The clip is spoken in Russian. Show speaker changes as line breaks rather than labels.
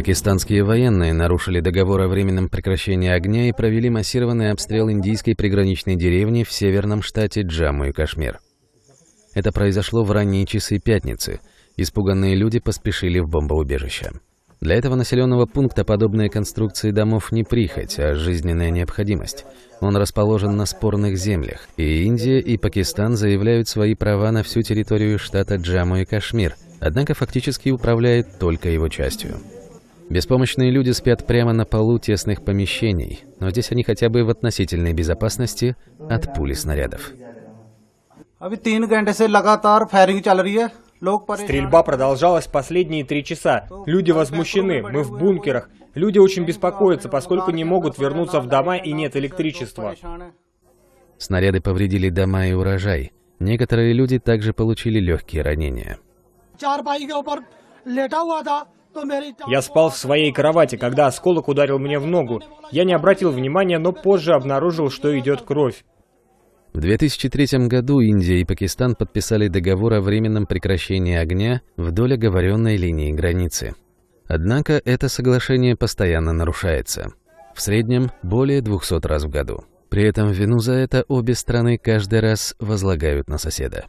Пакистанские военные нарушили договор о временном прекращении огня и провели массированный обстрел индийской приграничной деревни в северном штате Джамму и Кашмир. Это произошло в ранние часы пятницы. Испуганные люди поспешили в бомбоубежище. Для этого населенного пункта подобные конструкции домов не прихоть, а жизненная необходимость. Он расположен на спорных землях, и Индия и Пакистан заявляют свои права на всю территорию штата Джамму и Кашмир, однако фактически управляет только его частью. Беспомощные люди спят прямо на полу тесных помещений, но здесь они хотя бы в относительной безопасности от пули снарядов.
Стрельба продолжалась последние три часа. Люди возмущены, мы в бункерах. Люди очень беспокоятся, поскольку не могут вернуться в дома и нет электричества.
Снаряды повредили дома и урожай. Некоторые люди также получили легкие ранения.
Я спал в своей кровати, когда осколок ударил мне в ногу. Я не обратил внимания, но позже обнаружил, что идет кровь.
В 2003 году Индия и Пакистан подписали договор о временном прекращении огня вдоль оговоренной линии границы. Однако это соглашение постоянно нарушается. В среднем более 200 раз в году. При этом вину за это обе страны каждый раз возлагают на соседа.